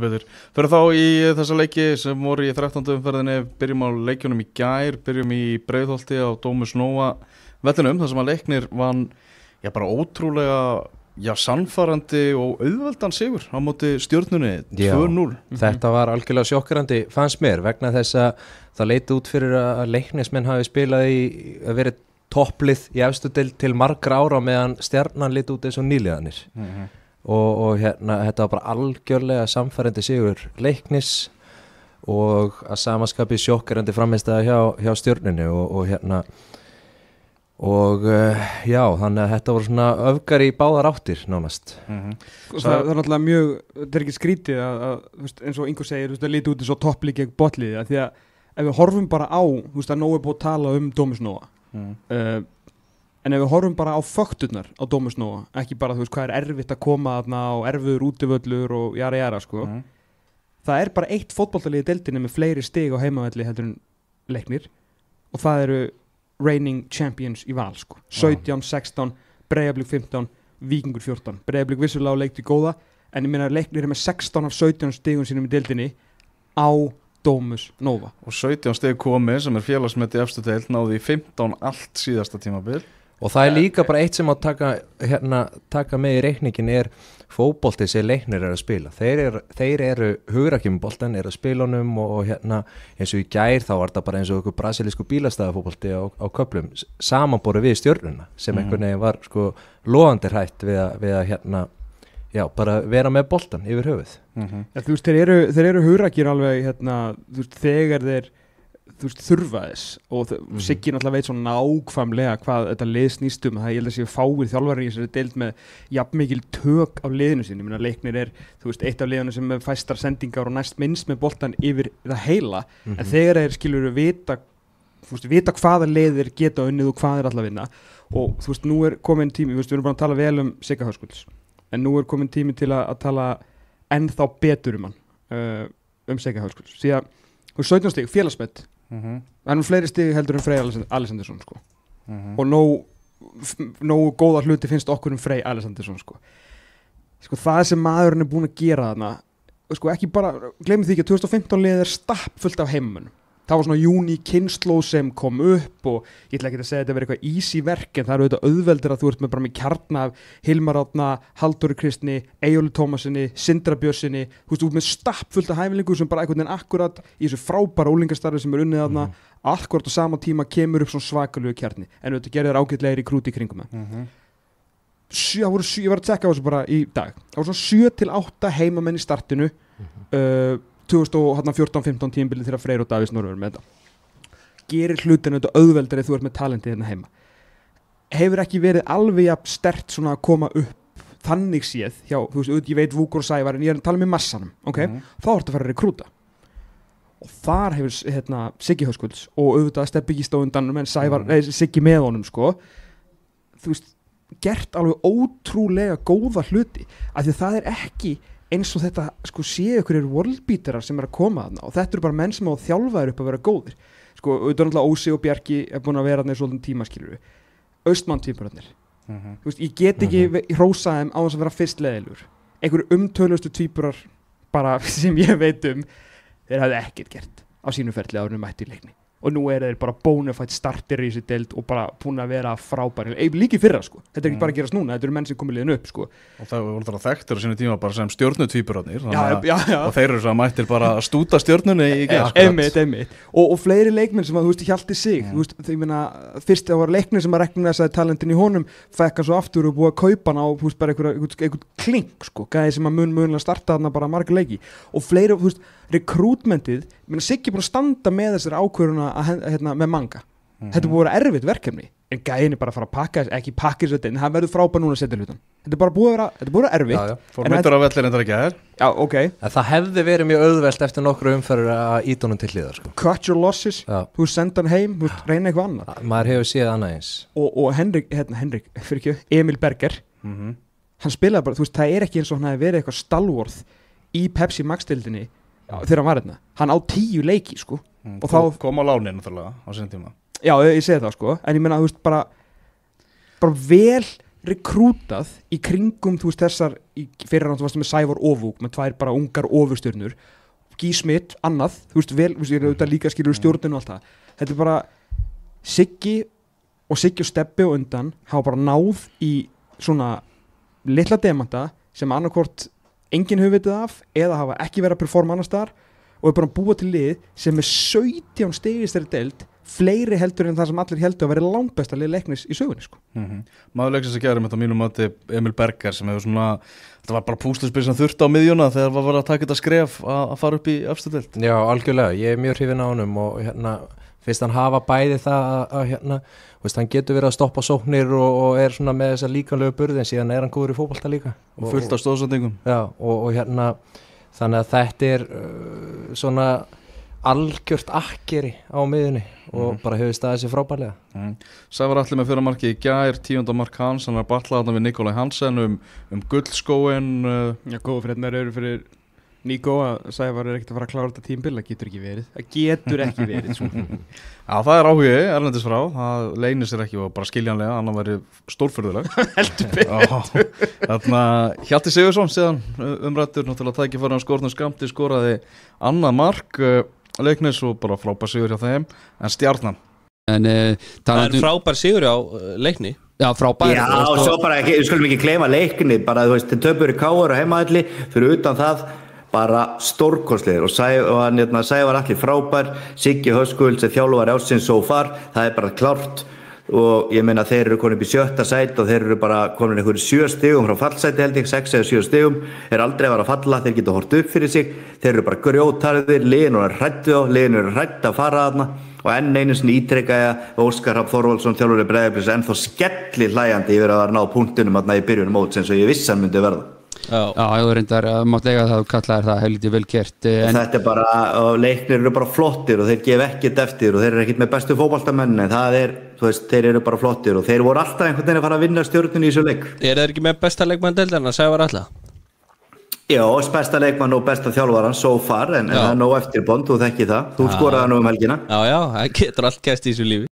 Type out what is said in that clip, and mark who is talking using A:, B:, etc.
A: Fyrir þá í þessa leiki sem voru í 13. umferðinni byrjum á leikjunum í gær, byrjum í breyðholti á Dómus Nóa vellinum þar sem að leiknir vann já bara
B: ótrúlega já sannfarandi og auðveldan sigur á móti stjórnunni 2-0. Mhm. Þetta var algjörlega sjokkrandi fannst mér vegna þess að það leiti út fyrir að leiknismenn hafi spilað í að verið topplið í efstu del til margra ára meðan stjarnan leiti út eins og nýliðanir. Mm -hmm og, og hérna, þetta var bara algjörlega samfærandi sigur leiknis og að samaskapi sjokkerandi framistæða hjá, hjá stjórninu og, og hérna og uh, já, þannig að þetta voru svona öfgar í báðar áttir nánast mm -hmm. það, það er
C: náttúrulega mjög, þetta er ekki skrítið að, að eins og yngur segir, þú veist, það liti út eins og topplið gegn botlið, að því að ef við horfum bara á, þú veist, að nógu er búið að tala um Dómisnóa mm. uh, eh, en ef við horfum bara á fökturnar á Dómusnóa, ekki bara þú veist hvað er erfitt að koma aðna og erfiður útivöllur og jara jara sko mm. það er bara eitt fótballtalið í deltinu með fleiri stig á heimavelli heldur en leiknir og það eru reigning champions í val sko 17, 16, Breiðablík 15 Vikingur 14, Breiðablík vissulega og leikti góða en ég minna að leiknir er með 16 af 17 stigum sínum í deltinu á Dómus
A: Nova og 17 steg komið sem
C: er
B: félagsmeti eftir deilt náði í 15 allt síðasta tímabill og það er líka bara eitt sem að taka, hérna, taka með í reikningin er fókbóltið sem leiknir er að spila þeir, er, þeir eru hugrakjumboltan er að spila honum og, og hérna eins og í gær þá var það bara eins og okkur brasilísku bílastæðafókbólti á, á köplum samanbóru við stjórnuna sem mhm. einhvern veginn var sko loðandirhætt við, við að hérna já, bara vera með boltan yfir höfuð mm -hmm.
C: ja, Þú veist, þeir eru, eru hugrakjir alveg hérna, veist, þegar þeir veist, þurfa þess og mm -hmm. Siggi náttúrulega veit svona nákvæmlega hvað þetta lið snýst um, það er ég held að séu fáir þjálfari í þessari deild með jafn mikil tök á liðinu sín, ég meina leiknir er þú veist, eitt af liðinu sem fæstar sendingar og næst minnst með boltan yfir það heila mm -hmm. en mhm. þegar þeir skilur að vita þú veist, vita hvaða leiðir geta unnið og hvað er alltaf vinna og þú veist, nú er komin tími, veist, við erum bara að tala vel um Sigga Hörskvölds, en nú er komin tími til að, að tala ennþá betur um hann uh, um Sigga Hörskvölds, því að 17 stík, félagsmett mm -hmm. en hún fleiri stig heldur um Frey Alessandinsson sko. mm -hmm. og nóg nógu góða hluti finnst okkur um Frey Alessandinsson sko. sko það sem maðurinn er búin að gera þarna sko ekki bara, glemir því ekki að 2015 liðið er stappfullt af heimunum það var svona júni kynnsló sem kom upp og ég ætla ekki að segja að þetta verið eitthvað easy verk en það eru auðvitað auðveldir að þú ert með bara með kjarnaf Hilmar Átna, Haldur Kristni, Ejjóli Tómasinni, Sindra Björsinni þú veist, út með stappfullt af hæflingu sem bara einhvern veginn akkurat í þessu frábæra ólingastarfi sem er unnið aðna, mm. akkurat á sama tíma kemur upp svona svakalögu kjarni en þetta gerir þér ágætlegir í krúti kringum mm -hmm. Sjö, það voru sjö, ég var að tekka á þessu bara í dag, það voru svona 7-8 heimamenn í startinu mm -hmm. uh, 2014-15 tímbilið þegar Freyr og Davís Norður með þetta gerir hlutinu þetta auðveldrið þú ert með talentið hérna heima hefur ekki verið alveg að stert svona að koma upp þannig séð hjá, þú veist, auðvitað ég veit Vúkur og Sævar en ég er að tala með um massanum, ok mm -hmm. þá ertu að fara að rekrúta og þar hefur hérna, Siggi Hauskvölds og auðvitað stefn byggist á undanum en Sævar, mm -hmm. nei, Siggi með honum sko þú veist, gert alveg ótrúlega góða hluti af því það er ekki eins og þetta sko séu ykkur er worldbeaterar sem er að koma að það og þetta eru bara menn sem á þjálfaður upp að vera góðir sko auðvitað náttúrulega Ósi og Bjarki er búin að vera þannig svolítið tíma skilur við austmann týpurarnir uh mhm. -huh. ég get ekki uh mhm. -huh. hrósaðum á þess að vera fyrst leðilur einhver umtölustu týpurar bara sem ég veit um þeir hafði ekkert gert á sínu ferli árunum mætti í leikni og nú er þeir bara bónafætt startir í þessi deild og bara búin að vera frábæri líki fyrra sko, þetta er ekki mm. bara að gerast núna þetta eru menn sem komið liðin upp
A: sko og það voru þarna þekktir á sinu tíma bara sem stjórnutvípurarnir og þeir eru svo að mættir bara að stúta stjórnunni í gerð sko. einmitt, einmitt,
C: og, og fleiri leikminn sem að þú veist, hjálpti sig mm. veist, myna, fyrst það var leikminn sem að rekna þess að talentin í honum fekk hann svo aftur og búið að kaupa hann á veist, einhver, einhver, einhver klink sko, gæði sem að mun rekrútmentið, minna Siggi búin að standa með þessari ákvöruna hérna, með manga. Mm -hmm. Þetta búið að vera erfitt verkefni, en gæðin er bara að fara að pakka þess, ekki pakka þess að þetta, en það verður frábæð núna að setja hlutan. Þetta er bara búið að vera, þetta er búið að vera erfitt. Já, já, fór myndur
B: á vellir en það er ekki að það er. Já, ok. En það hefði verið mjög auðvelt eftir nokkru umferður að ídónum til liðar, sko.
C: Cut your losses, já. þú sendan heim, þú reyna eitthvað annað. Ah, maður hefur séð annað eins. Og, og Henrik, hérna, Henrik, fyrir ekki, Emil Berger, mm -hmm. hann spilaði bara, þú veist, það er ekki eins og hann hefði verið eitthvað stalvorð í Pepsi Max-dildinni þegar hann var hérna hann á tíu leiki sko mm, og þá
A: kom á láni náttúrulega á sinna tíma
C: já ég segi það sko en ég menna þú veist bara bara vel rekrútað í kringum þú veist þessar fyrir hann þú veist með Sævar Óvúk með tvær bara ungar ofurstjörnur Gísmitt, annað þú veist vel þú veist ég er auðvitað líka skilur mm. stjórnun og allt það þetta er bara Siggi og Siggi og Steppi og undan hafa bara náð í svona litla demanda sem annarkort enginn hefur vitið af eða hafa ekki verið að performa annars þar og er bara að búa til lið sem er 17 stegist þeirri deild fleiri heldur en það sem allir heldur að vera langt besta leiknis í sögunni sko.
A: mm -hmm. maður leiksins að gera með þetta mínum mati Emil Berger sem hefur svona þetta var bara púsluspil sem þurft á miðjuna þegar það var að taka þetta skref
B: að fara upp í afstöldilt Já, algjörlega, ég er mjög hrifin á honum og hérna, finnst hann hafa bæði það að hérna, veist, hann getur verið að stoppa sóknir og, og er svona með þessa líkanlegu burði en síðan er hann góður í fókbalta líka og, fullt af stóðsendingum og, og hérna þannig að þetta er uh, svona algjört akkeri á miðunni og mm. bara hefur staðið sér frábærlega
A: mm. Sævar allir með fyrramarki í gær tíundamark hans, hann er ballaðan við Nikolaj Hansen um, um guldskóin uh, Já, góðu fyrir þetta með rauru fyrir Níko
C: að Sævar er ekkert að fara að klára þetta tímbil það getur
A: ekki verið, það getur ekki verið sko. Já, það er áhugi, erlendis frá það leynir sér ekki og bara skiljanlega annar verið stórfyrðuleg Heldur betur Þannig að Hjalti Sigursson síðan umrættur náttúrulega tækifæri á skórnum skamti skoraði annað mark uh, leiknis og bara frábær sigur hjá þeim en stjarnan
B: en, uh, það er um- frábær sigur á eh, leikni já frábær já og svo bara ekki, við skulum ekki kleima leikni bara þú veist, töpur í káur og heimaðli fyrir utan það bara stórkonsleir og hérna, Sævar allir frábær Siggi Höskull sem þjálfur ásins og far það er bara klart og ég meina þeir eru konið upp í sjötta sæt og þeir eru bara konið einhverju sjö stegum frá fallsæti held ég, sex eða sjö stegum þeir aldrei var að falla, þeir geta hort upp fyrir sig þeir eru bara grjótarðir, liðnur er hrættu á, liðnur er hrætt að fara aðna og enn einu sinni ítrekkaja Óskar Rapp Þorvaldsson, þjálfur í bregðarblísa ennþá skellir hlægandi yfir að það er náð punktunum aðna í byrjunum mót sem svo ég vissan myndi verða Já, reyndar, mátlega það kallar það heldur vel kert en... Þetta er bara, leiknir eru bara flottir og þeir gef ekkert eftir og þeir eru ekkert með bestu fókbaltamenn en það er, þú veist, þeir eru bara flottir og þeir voru alltaf einhvern veginn að fara að vinna stjórnun í þessu leik Er þeir ekki með besta leikmann deldarna, sævar alltaf? Já, besta leikmann og besta þjálfvaran so far, en, en það er nóg eftirbond og þekki það, þú skoraði nú um helgina Já, já, það getur allt kæst
A: í þessu lífi